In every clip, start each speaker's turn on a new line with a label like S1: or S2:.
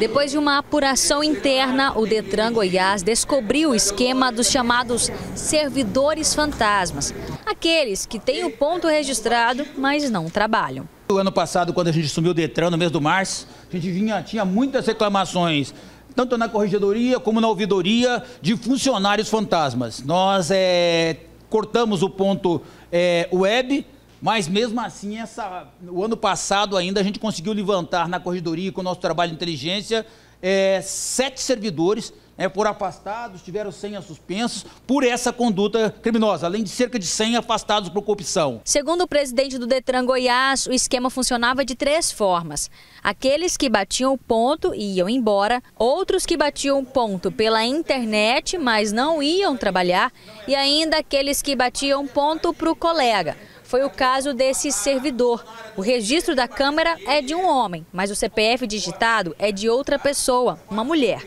S1: Depois de uma apuração interna, o Detran Goiás descobriu o esquema dos chamados servidores fantasmas. Aqueles que têm o ponto registrado, mas não trabalham.
S2: O ano passado, quando a gente sumiu o Detran, no mês do março, a gente vinha, tinha muitas reclamações tanto na corregedoria como na ouvidoria de funcionários fantasmas. Nós é, cortamos o ponto é, web, mas mesmo assim, essa, o ano passado ainda a gente conseguiu levantar na corredoria com o nosso trabalho de inteligência é, sete servidores é, foram afastados, tiveram senhas suspensas por essa conduta criminosa, além de cerca de 100 afastados por corrupção.
S1: Segundo o presidente do Detran Goiás, o esquema funcionava de três formas. Aqueles que batiam o ponto e iam embora, outros que batiam o ponto pela internet, mas não iam trabalhar, e ainda aqueles que batiam ponto para o colega foi o caso desse servidor. O registro da câmera é de um homem, mas o CPF digitado é de outra pessoa, uma mulher.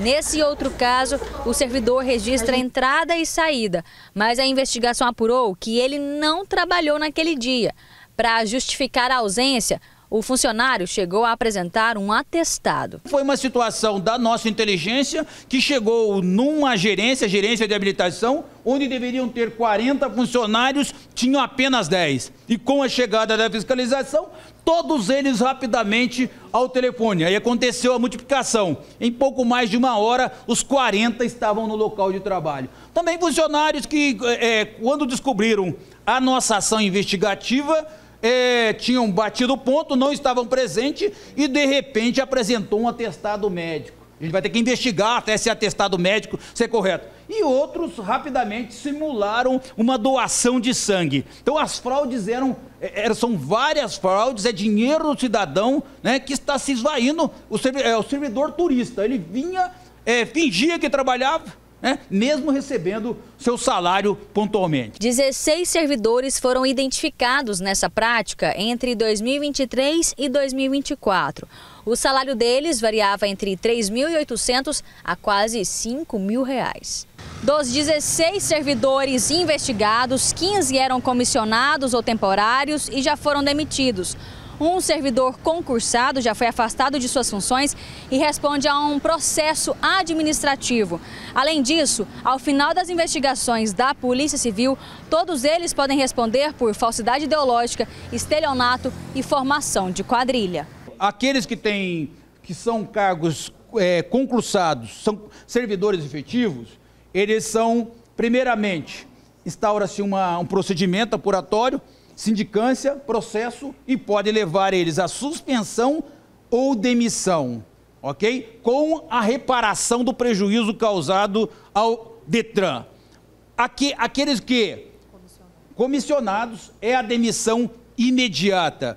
S1: Nesse outro caso, o servidor registra entrada e saída, mas a investigação apurou que ele não trabalhou naquele dia. Para justificar a ausência, o funcionário chegou a apresentar um atestado. Foi
S2: uma situação da nossa inteligência que chegou numa gerência, gerência de habilitação, onde deveriam ter 40 funcionários, tinham apenas 10. E com a chegada da fiscalização, todos eles rapidamente ao telefone. Aí aconteceu a multiplicação. Em pouco mais de uma hora, os 40 estavam no local de trabalho. Também funcionários que, é, quando descobriram a nossa ação investigativa, é, tinham batido ponto, não estavam presentes e de repente apresentou um atestado médico. A gente vai ter que investigar até esse atestado médico ser correto. E outros rapidamente simularam uma doação de sangue. Então as fraudes eram, é, eram são várias fraudes, é dinheiro do cidadão né, que está se esvaindo. O, servidor, é, o servidor turista, ele vinha, é, fingia que trabalhava, né? mesmo recebendo seu salário pontualmente.
S1: 16 servidores foram identificados nessa prática entre 2023 e 2024. O salário deles variava entre 3.800 a quase 5 mil reais. Dos 16 servidores investigados, 15 eram comissionados ou temporários e já foram demitidos. Um servidor concursado já foi afastado de suas funções e responde a um processo administrativo. Além disso, ao final das investigações da Polícia Civil, todos eles podem responder por falsidade ideológica, estelionato e formação de quadrilha.
S2: Aqueles que têm que são cargos é, concursados, são servidores efetivos, eles são, primeiramente, instaura-se um procedimento apuratório sindicância, processo e pode levar eles à suspensão ou demissão, ok? Com a reparação do prejuízo causado ao Detran. Aqui, aqueles que comissionados é a demissão imediata,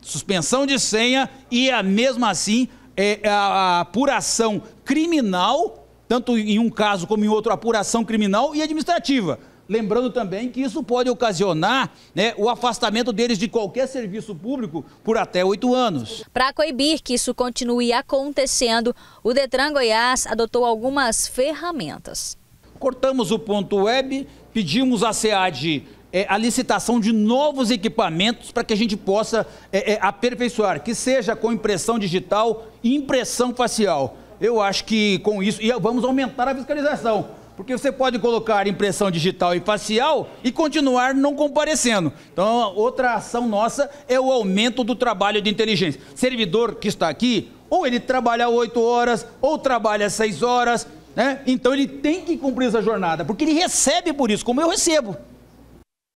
S2: suspensão de senha e a mesma assim é, é a apuração criminal, tanto em um caso como em outro, apuração criminal e administrativa lembrando também que isso pode ocasionar né, o afastamento deles de qualquer serviço público por até oito anos.
S1: Para coibir que isso continue acontecendo, o Detran Goiás adotou algumas ferramentas. Cortamos o
S2: ponto web, pedimos à SEAD é, a licitação de novos equipamentos para que a gente possa é, é, aperfeiçoar, que seja com impressão digital e impressão facial. Eu acho que com isso, e vamos aumentar a fiscalização porque você pode colocar impressão digital e facial e continuar não comparecendo. Então, outra ação nossa é o aumento do trabalho de inteligência. Servidor que está aqui, ou ele trabalha 8 horas, ou trabalha 6 horas, né? Então ele tem que cumprir essa jornada, porque ele recebe por isso, como eu recebo.